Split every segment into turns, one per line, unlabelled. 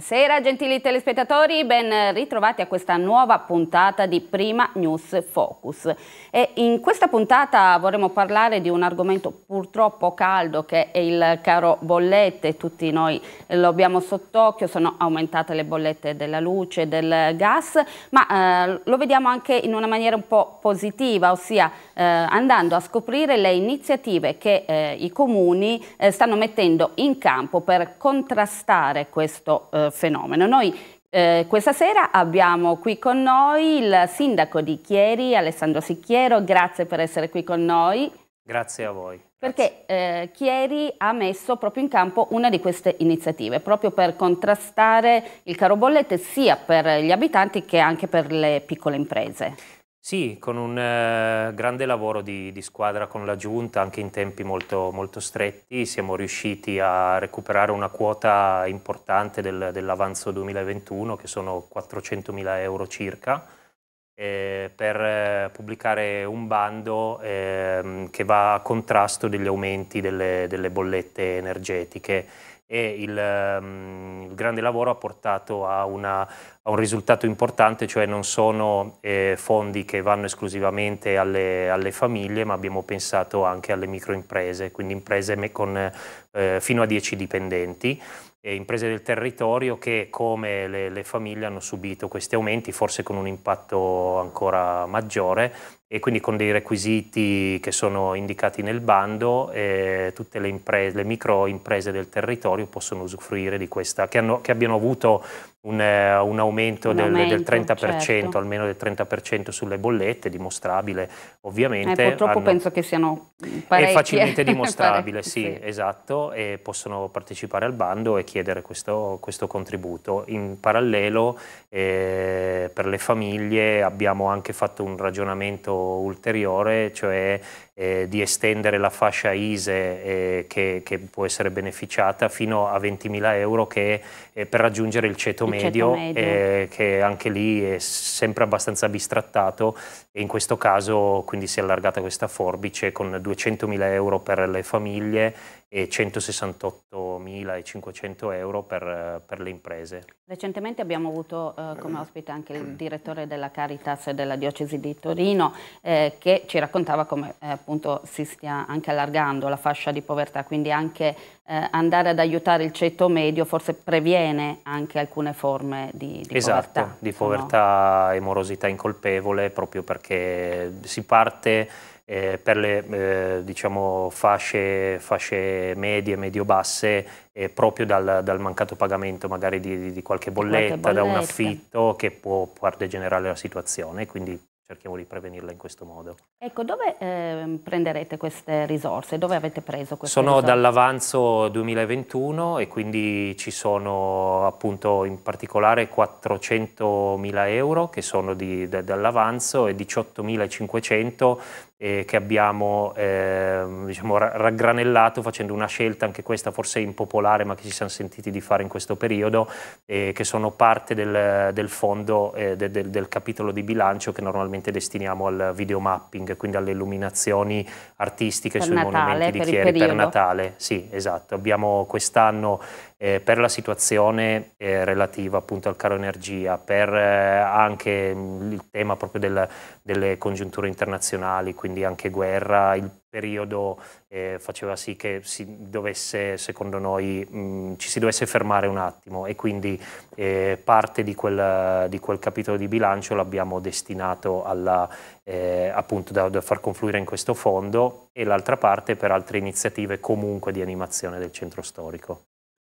Buonasera gentili telespettatori, ben ritrovati a questa nuova puntata di Prima News Focus. E in questa puntata vorremmo parlare di un argomento purtroppo caldo che è il caro bollette, tutti noi lo abbiamo sott'occhio, sono aumentate le bollette della luce, del gas, ma eh, lo vediamo anche in una maniera un po' positiva, ossia eh, andando a scoprire le iniziative che eh, i comuni eh, stanno mettendo in campo per contrastare questo eh, fenomeno. Noi eh, questa sera abbiamo qui con noi il sindaco di Chieri, Alessandro Sicchiero, grazie per essere qui con noi.
Grazie a voi.
Perché eh, Chieri ha messo proprio in campo una di queste iniziative, proprio per contrastare il caro bollette sia per gli abitanti che anche per le piccole imprese.
Sì, con un eh, grande lavoro di, di, squadra con la Giunta, anche in tempi molto, molto, stretti, siamo riusciti a recuperare una quota importante del, dell'avanzo 2021, che sono 400.000 euro circa, eh, per eh, pubblicare un bando ehm, che va a contrasto degli aumenti delle, delle bollette energetiche e il, um, il, grande lavoro ha portato a, una, a, un risultato importante, cioè non sono eh, fondi che vanno esclusivamente alle, alle, famiglie, ma abbiamo pensato anche alle microimprese, quindi imprese con eh, fino a 10 dipendenti. E imprese del territorio che come le, le famiglie hanno subito questi aumenti, forse con un impatto ancora maggiore, e quindi con dei requisiti che sono indicati nel bando eh, tutte le, imprese, le micro imprese del territorio possono usufruire di questa, che, hanno, che abbiano avuto un, eh, un aumento, un del, aumento del, 30%, certo. almeno del 30% sulle bollette, dimostrabile ovviamente. Eh, purtroppo hanno,
penso che siano
parecchie. È facilmente dimostrabile, sì, sì, esatto, e possono partecipare al bando e chiedere questo, questo contributo. In parallelo eh, per le famiglie abbiamo anche fatto un ragionamento ulteriore, cioè eh, di estendere la fascia ISE eh, che, che, può essere beneficiata fino a 20.000 euro che eh, per raggiungere il ceto il medio, ceto medio. Eh, che anche lì è sempre abbastanza bistrattato e in questo caso quindi si è allargata questa forbice con 200.000 euro per le famiglie e 168.500 euro per, per, le imprese.
Recentemente abbiamo avuto eh, come eh. ospite anche il direttore della Caritas della Diocesi di Torino eh, che ci raccontava come eh, appunto si stia anche allargando la fascia di povertà, quindi anche eh, andare ad aiutare il ceto medio forse previene anche alcune forme di, di esatto, povertà. Esatto, di
povertà no? e morosità incolpevole proprio perché si parte eh, per le eh, diciamo, fasce, fasce, medie, medio-basse, eh, proprio dal, dal, mancato pagamento magari di, di qualche, bolletta, qualche bolletta, da un affitto che può, può degenerare la situazione, quindi cerchiamo di prevenirla in questo modo.
Ecco, dove ehm, prenderete queste risorse? Dove avete preso queste sono risorse? Sono
dall'avanzo 2021 e quindi ci sono appunto in particolare 400.000 euro che sono dall'avanzo e 18.500 eh, che abbiamo eh, diciamo, raggranellato facendo una scelta, anche questa forse impopolare, ma che ci siamo sentiti di fare in questo periodo, eh, che sono parte del, del fondo, eh, de, del, del, capitolo di bilancio che normalmente destiniamo al videomapping, quindi alle illuminazioni artistiche per sui Natale, monumenti di Chieri per Natale. Sì, esatto. Abbiamo quest'anno eh, per la situazione eh, relativa appunto al caro energia, per eh, anche mm, il tema proprio del, delle congiunture internazionali, quindi anche guerra, il periodo eh, faceva sì che si dovesse, secondo noi, mh, mm, ci si dovesse fermare un attimo e quindi eh, parte di quel, di quel, capitolo di bilancio l'abbiamo destinato alla, appunto da, da far confluire in questo fondo e l'altra parte per altre iniziative comunque di animazione del centro storico.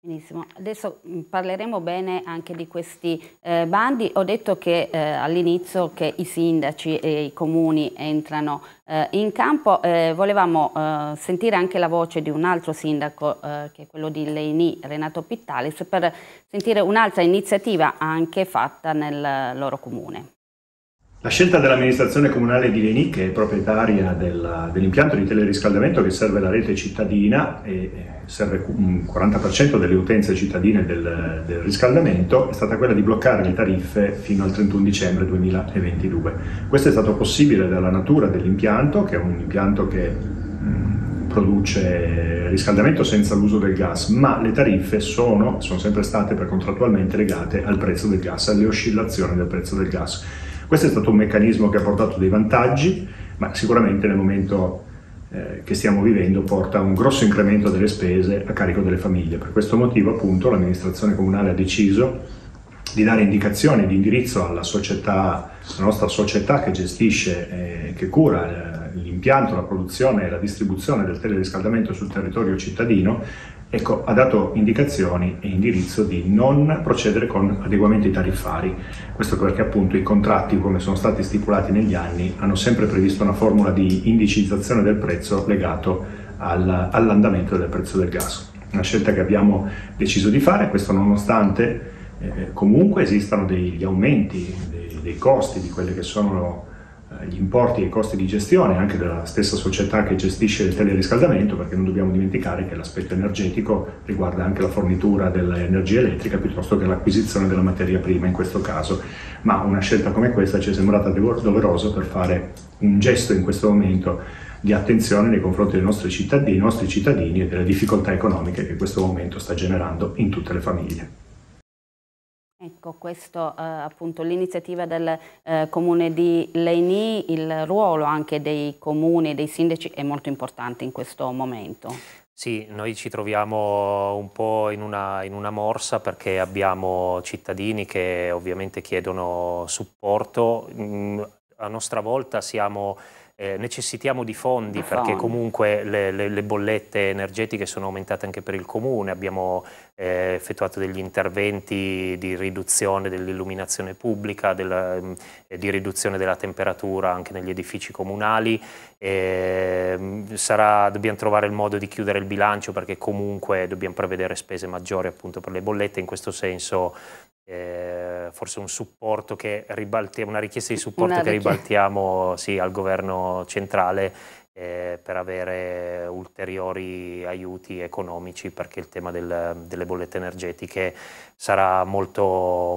Benissimo, adesso mm, parleremo bene anche di questi eh, bandi. Ho detto che eh, all'inizio che i sindaci e i comuni entrano eh, in campo. Eh, volevamo eh, sentire anche la voce di un altro sindaco, eh, che è quello di Leini, Renato Pittalis, per sentire un'altra iniziativa anche fatta nel loro comune.
La scelta dell'amministrazione comunale di Leni, che è proprietaria del, dell'impianto di teleriscaldamento che serve la rete cittadina e eh, serve un 40% delle utenze cittadine del, del, riscaldamento, è stata quella di bloccare le tariffe fino al 31 dicembre 2022. Questo è stato possibile dalla natura dell'impianto, che è un impianto che produce riscaldamento senza l'uso del gas, ma le tariffe sono, sono sempre state per contrattualmente legate al prezzo del gas, alle oscillazioni del prezzo del gas questo è stato un meccanismo che ha portato dei vantaggi, ma sicuramente nel momento eh, che stiamo vivendo porta a un grosso incremento delle spese a carico delle famiglie. Per questo motivo appunto l'amministrazione comunale ha deciso di dare indicazioni di indirizzo alla, società, alla nostra società che gestisce e eh, che cura eh, l'impianto, la produzione e la distribuzione del teleriscaldamento sul territorio cittadino ecco, ha dato indicazioni e indirizzo di non procedere con adeguamenti tariffari, questo perché appunto i contratti come sono stati stipulati negli anni hanno sempre previsto una formula di indicizzazione del prezzo legato al, all'andamento del prezzo del gas. Una scelta che abbiamo deciso di fare, questo nonostante eh, comunque esistano degli aumenti dei, dei costi di quelle che sono gli importi e i costi di gestione anche della stessa società che gestisce il teleriscaldamento, perché non dobbiamo dimenticare che l'aspetto energetico riguarda anche la fornitura dell'energia elettrica piuttosto che l'acquisizione della materia prima in questo caso. Ma una scelta come questa ci è sembrata doverosa per fare un gesto in questo momento di attenzione nei confronti dei nostri cittadini, dei nostri cittadini e delle difficoltà economiche che questo momento sta generando in tutte le famiglie.
Ecco, questa eh, appunto l'iniziativa del eh, comune di Leini, il ruolo anche dei comuni e dei sindaci è molto importante in questo momento.
Sì, noi ci troviamo un po' in una, in una, morsa perché abbiamo cittadini che ovviamente chiedono supporto. Mm, a nostra volta siamo eh, necessitiamo di fondi perché comunque le, le, le, bollette energetiche sono aumentate anche per il comune, abbiamo eh, effettuato degli interventi di riduzione dell'illuminazione pubblica, della, mm, eh, di riduzione della temperatura anche negli edifici comunali, ehm, sarà, dobbiamo trovare il modo di chiudere il bilancio perché comunque dobbiamo prevedere spese maggiori appunto per le bollette, in questo senso eh, forse un supporto che ribaltiamo, una richiesta di supporto richiesta. che ribaltiamo sì, al governo centrale eh, per avere ulteriori aiuti economici perché il tema del, delle bollette energetiche sarà molto,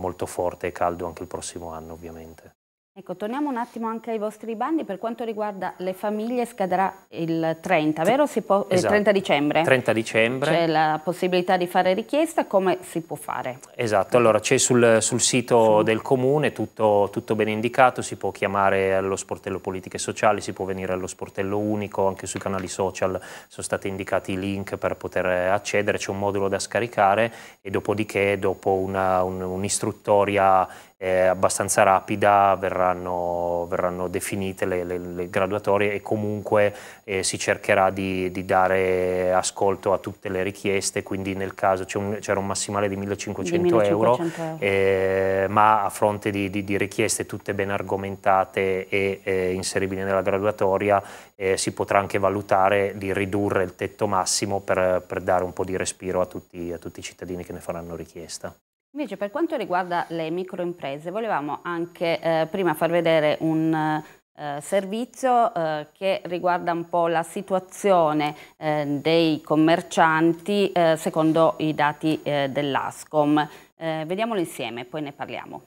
molto forte e caldo anche il prossimo anno ovviamente.
Ecco, torniamo un attimo anche ai vostri bandi, per quanto riguarda le famiglie scadrà il 30, vero? Eh, esatto. Eh, 30
dicembre. 30 dicembre. C'è
la possibilità di fare richiesta, come si può fare?
Esatto, allora c'è sul, sul, sito sì. del comune tutto, tutto, ben indicato, si può chiamare allo sportello politiche sociali, si può venire allo sportello unico, anche sui canali social sono stati indicati i link per poter accedere, c'è un modulo da scaricare e dopodiché dopo un'istruttoria un eh, abbastanza rapida verranno, verranno definite le, le, le, graduatorie e comunque eh, si cercherà di, di, dare ascolto a tutte le richieste, quindi nel caso c'era un, un, massimale di 1500, 1500 euro, eh, ma a fronte di, di, richieste tutte ben argomentate e eh, inseribili nella graduatoria eh, si potrà anche valutare di ridurre il tetto massimo per, per dare un po' di respiro a tutti, a tutti i cittadini che ne faranno richiesta.
Invece per quanto riguarda le microimprese, volevamo anche eh, prima far vedere un eh, servizio eh, che riguarda un po' la situazione eh, dei commercianti eh, secondo i dati eh, dell'ASCOM. vediamolo insieme, poi ne parliamo.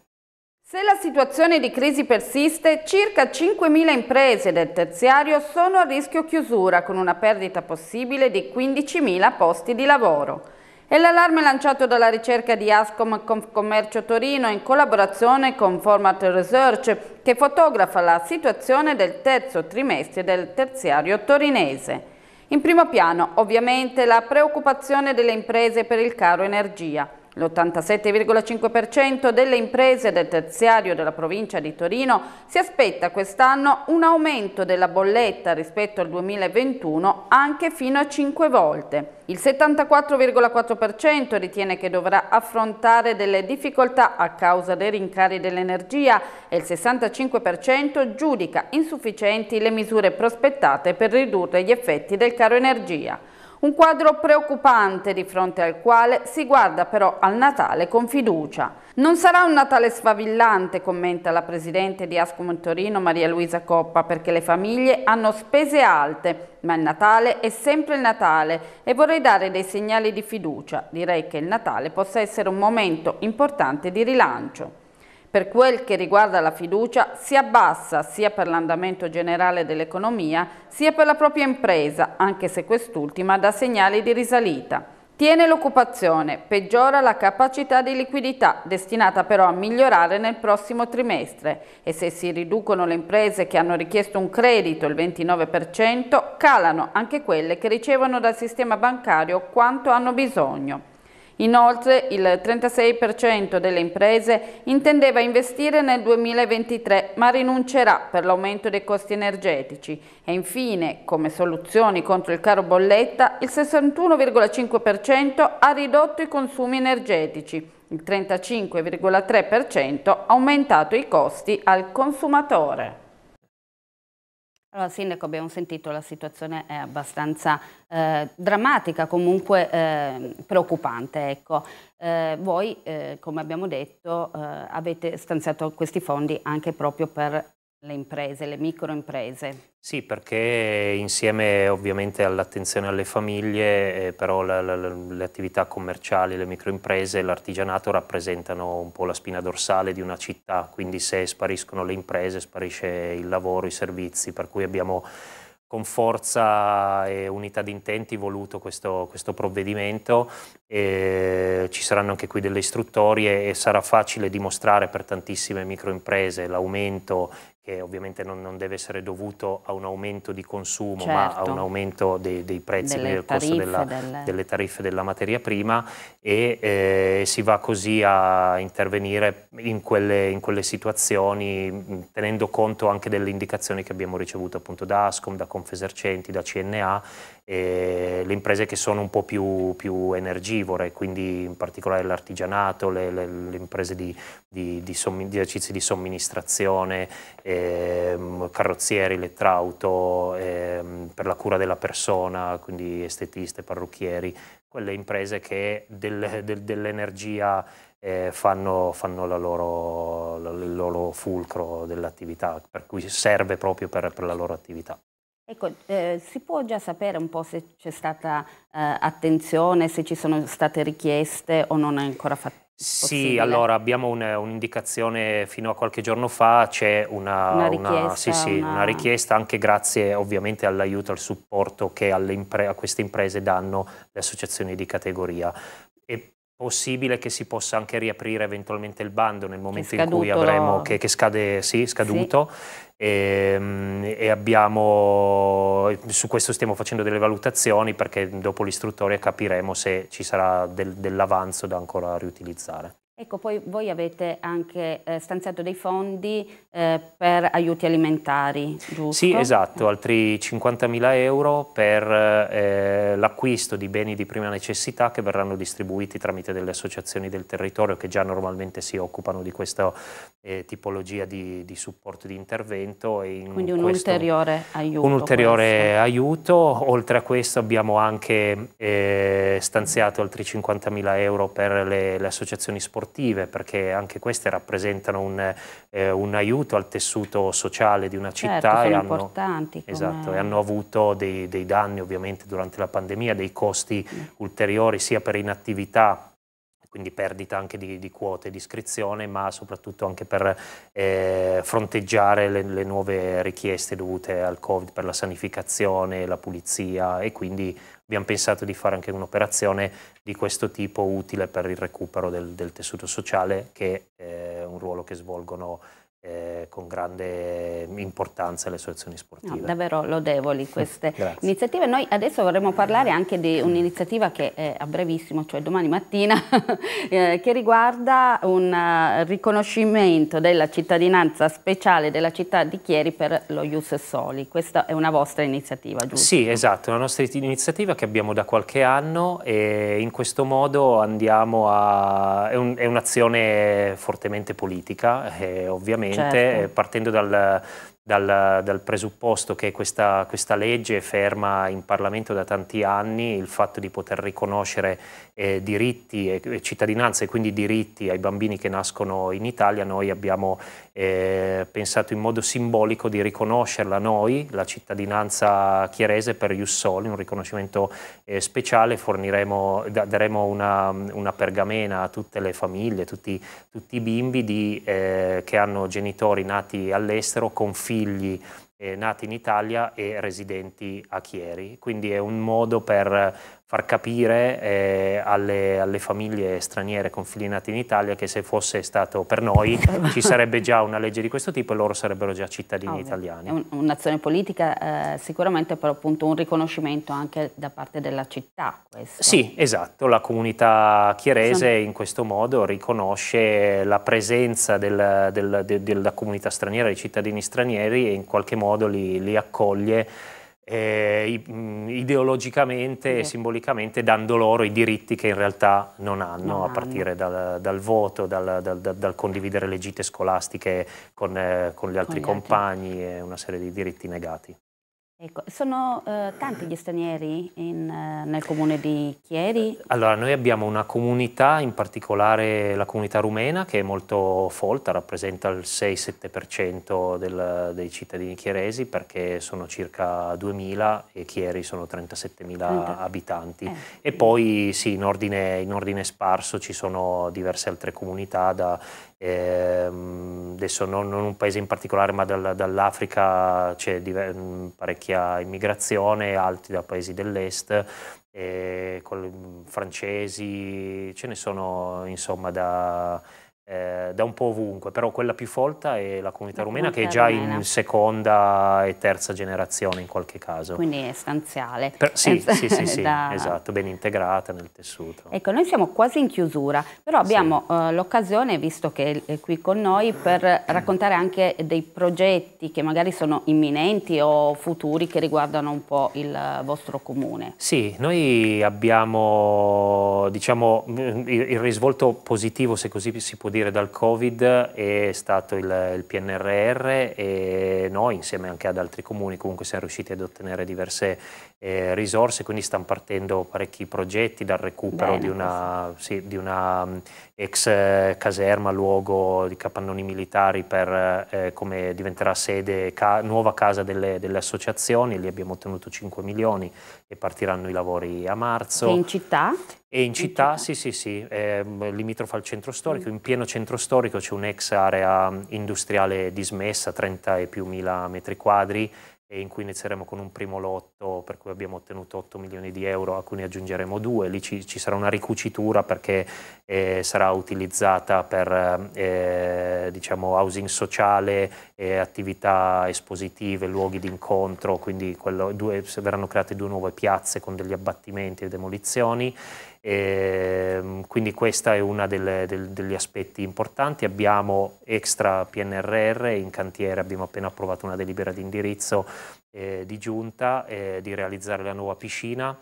Se la situazione di crisi persiste, circa 5.000 imprese del terziario sono a rischio chiusura con una perdita possibile di 15.000 posti di lavoro. È l'allarme lanciato dalla ricerca di Ascom Commercio Torino in collaborazione con Format Research che fotografa la situazione del terzo trimestre del terziario torinese. In primo piano, ovviamente, la preoccupazione delle imprese per il caro energia. L'87,5% delle imprese del terziario della provincia di Torino si aspetta quest'anno un aumento della bolletta rispetto al 2021 anche fino a 5 volte. Il 74,4% ritiene che dovrà affrontare delle difficoltà a causa dei rincari dell'energia e il 65% giudica insufficienti le misure prospettate per ridurre gli effetti del caro energia. Un quadro preoccupante di fronte al quale si guarda però al Natale con fiducia. Non sarà un Natale sfavillante, commenta la presidente di Ascom Torino Maria Luisa Coppa, perché le famiglie hanno spese alte, ma il Natale è sempre il Natale e vorrei dare dei segnali di fiducia. Direi che il Natale possa essere un momento importante di rilancio. Per quel che riguarda la fiducia, si abbassa sia per l'andamento generale dell'economia, sia per la propria impresa, anche se quest'ultima dà segnali di risalita. Tiene l'occupazione, peggiora la capacità di liquidità, destinata però a migliorare nel prossimo trimestre e se si riducono le imprese che hanno richiesto un credito il 29%, calano anche quelle che ricevono dal sistema bancario quanto hanno bisogno. Inoltre il 36% delle imprese intendeva investire nel 2023 ma rinuncerà per l'aumento dei costi energetici e infine come soluzioni contro il caro bolletta il 61,5% ha ridotto i consumi energetici il 35,3% ha aumentato i costi al consumatore. Allora, Sindaco, abbiamo sentito la situazione è abbastanza eh, drammatica, comunque eh, preoccupante. Ecco. Eh, voi, eh, come abbiamo detto, eh, avete stanziato questi fondi anche proprio per le imprese, le microimprese.
Sì, perché insieme ovviamente all'attenzione alle famiglie, eh, però la, la, le attività commerciali, le microimprese, l'artigianato rappresentano un po' la spina dorsale di una città, quindi se spariscono le imprese sparisce il lavoro, i servizi, per cui abbiamo con forza e unità di intenti voluto questo, questo provvedimento, e ci saranno anche qui delle istruttorie e sarà facile dimostrare per tantissime microimprese l'aumento che ovviamente non, non, deve essere dovuto a un aumento di consumo, certo. ma a certo. un aumento dei, dei prezzi, delle del tariffe, costo della, delle... delle... tariffe della materia prima e eh, si va così a intervenire in quelle, in quelle, situazioni tenendo conto anche delle indicazioni che abbiamo ricevuto appunto da Ascom, da Confesercenti, da CNA e le imprese che sono un po' più, più energivore, quindi in particolare l'artigianato, le, le, le, imprese di, di, di, di, esercizi di somministrazione, ehm, carrozzieri, elettrauto, ehm, per la cura della persona, quindi estetiste, parrucchieri, quelle imprese che del, del, dell'energia eh, fanno, fanno loro, il loro fulcro dell'attività, per cui serve proprio per, per la loro attività.
Ecco, eh, si può già sapere un po' se c'è stata eh, attenzione, se ci sono state richieste o non
è ancora fatto? Possibile. Sì, allora abbiamo un'indicazione fino a qualche giorno fa, c'è una, una, una, sì, sì, una, richiesta anche grazie ovviamente all'aiuto, al supporto che impre, a queste imprese danno le associazioni di categoria. E possibile che si possa anche riaprire eventualmente il bando nel momento in cui avremo, che, che scade, sì, scaduto. Sì. Ehm, e, e, abbiamo, su questo stiamo facendo delle valutazioni perché dopo l'istruttoria capiremo se ci sarà del, dell'avanzo da ancora riutilizzare.
Ecco, poi voi avete anche eh, stanziato dei fondi eh, per aiuti alimentari, giusto? Sì,
esatto, altri 50.000 euro per eh, l'acquisto di beni di prima necessità che verranno distribuiti tramite delle associazioni del territorio che già normalmente si occupano di questa eh, tipologia di, di, supporto di intervento. In Quindi un questo,
ulteriore aiuto. Un ulteriore questo.
aiuto, oltre a questo abbiamo anche eh, stanziato altri 50.000 euro per le, le associazioni sportive sportive, perché anche queste rappresentano un, eh, un aiuto al tessuto sociale di una certo, città. Certo, e, hanno, come... esatto, e hanno avuto dei, dei danni ovviamente durante la pandemia, dei costi mm. ulteriori sia per inattività quindi perdita anche di, di, quote di iscrizione, ma soprattutto anche per eh, fronteggiare le, le, nuove richieste dovute al Covid per la sanificazione, la pulizia e quindi abbiamo pensato di fare anche un'operazione di questo tipo utile per il recupero del, del tessuto sociale, che è eh, un ruolo che svolgono eh, con grande importanza le sue azioni sportive. No, davvero lodevoli queste
iniziative. Noi adesso vorremmo parlare anche di un'iniziativa che è a brevissimo, cioè domani mattina, eh, che riguarda un eh, riconoscimento della cittadinanza speciale della città di Chieri per lo Ius Soli. Questa è una vostra iniziativa, giusto?
Sì, esatto, è una nostra iniziativa che abbiamo da qualche anno e in questo modo andiamo a... è un'azione fortemente politica, ovviamente sicuramente, certo. Eh, partendo dal, dal, dal presupposto che questa, questa, legge ferma in Parlamento da tanti anni il fatto di poter riconoscere eh, diritti e, cittadinanza e quindi diritti ai bambini che nascono in Italia, noi abbiamo eh, pensato in modo simbolico di riconoscerla noi, la cittadinanza chierese per Ius Soli, un riconoscimento eh, speciale, forniremo, da, daremo una, una, pergamena a tutte le famiglie, tutti, tutti i bimbi di, eh, che hanno genitori nati all'estero con figli figli eh, nati in Italia e residenti a Chieri. Quindi è un modo per far capire eh, alle, alle, famiglie straniere confinate in Italia che se fosse stato per noi ci sarebbe già una legge di questo tipo e loro sarebbero già cittadini Ovvio. italiani.
un'azione un politica eh, sicuramente, però appunto un riconoscimento anche da parte della città. Questo. Sì,
esatto, la comunità chierese in questo modo riconosce la presenza del, del, de, della comunità straniera, dei cittadini stranieri e in qualche modo li, li accoglie eh, ideologicamente e simbolicamente dando loro i diritti che in realtà non hanno, non a partire dal, dal voto, dal, dal, dal, condividere le gite scolastiche con, eh, con gli altri con gli compagni altri. e una serie di diritti negati.
Ecco, sono eh, tanti gli stranieri in, eh, nel comune di Chieri? Eh,
allora, noi abbiamo una comunità, in particolare la comunità rumena, che è molto folta, rappresenta il 6-7% dei cittadini chieresi, perché sono circa 2.000 e Chieri sono 37.000 abitanti. Eh. E poi, sì, in ordine, in ordine, sparso ci sono diverse altre comunità, da Ehm, adesso non, non, un paese in particolare, ma dal, dall'Africa c'è mm, parecchia immigrazione, altri da paesi dell'est, mm, francesi, ce ne sono insomma da eh, da un po' ovunque, però quella più folta è la comunità la rumena comunità che è già rumena. in seconda e terza generazione in qualche caso. Quindi è stanziale. Per, sì, sì, sì, sì da... esatto, ben integrata nel tessuto.
Ecco, noi siamo quasi in chiusura, però abbiamo sì. uh, eh, l'occasione, visto che è qui con noi, per raccontare anche dei progetti che magari sono imminenti o futuri che riguardano un po' il vostro comune.
Sì, noi abbiamo diciamo, il risvolto positivo, se così si può dire, uscire dal Covid è stato il, il, PNRR e noi insieme anche ad altri comuni comunque siamo riusciti ad ottenere diverse eh, risorse, quindi stanno partendo parecchi progetti dal recupero Bene, di, una, sì, di una, mm, ex eh, caserma, luogo di capannoni militari per eh, come diventerà sede, ca nuova casa delle, delle, associazioni, lì abbiamo ottenuto 5 milioni e partiranno i lavori a marzo. E in città? E in città, in città. sì, sì, sì, eh, mm, limitrofa al centro storico, mm. in pieno centro storico c'è un'ex area mm, industriale dismessa, 30 e più mila metri quadri, in cui inizieremo con un primo lotto per cui abbiamo ottenuto 8 milioni di euro a cui ne aggiungeremo due. lì ci, ci sarà una ricucitura perché eh, sarà utilizzata per eh, eh diciamo housing sociale, eh, attività espositive, luoghi di incontro, quindi quello, due, verranno create due nuove piazze con degli abbattimenti e demolizioni e, ehm, quindi questo è uno degli aspetti importanti. Abbiamo extra PNRR, in cantiere abbiamo appena approvato una delibera di indirizzo eh, di giunta eh, di realizzare la nuova piscina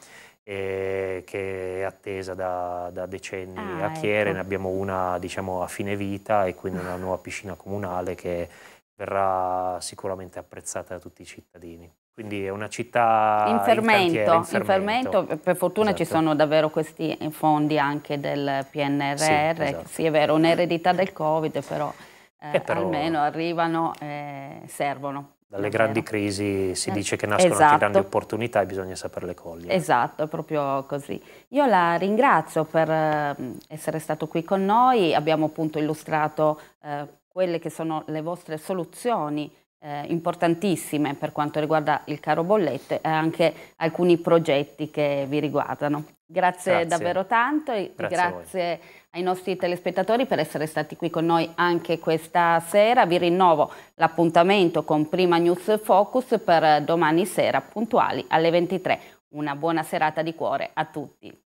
eh, che è attesa da, da decenni ah, a Chiere, ecco. ne abbiamo una diciamo, a fine vita e quindi una nuova piscina comunale che verrà sicuramente apprezzata da tutti i cittadini. Quindi è una città in fermento. In, in, fermento. in fermento.
Per fortuna esatto. ci sono davvero questi fondi anche del PNRR, sì, esatto. sì è vero, un'eredità del Covid, però, eh, eh però almeno arrivano e eh, servono. Dalle grandi
crisi si dice che nascono esatto. anche grandi opportunità e bisogna saperle cogliere.
Esatto, è proprio così. Io la ringrazio per eh, essere stato qui con noi, abbiamo appunto illustrato eh, quelle che sono le vostre soluzioni eh, importantissime per quanto riguarda il caro bollette e anche alcuni progetti che vi riguardano. Grazie, grazie. davvero tanto e grazie, grazie ai nostri telespettatori per essere stati qui con noi anche questa sera. Vi rinnovo l'appuntamento con Prima News Focus per domani sera puntuali alle 23. Una buona serata di cuore a tutti.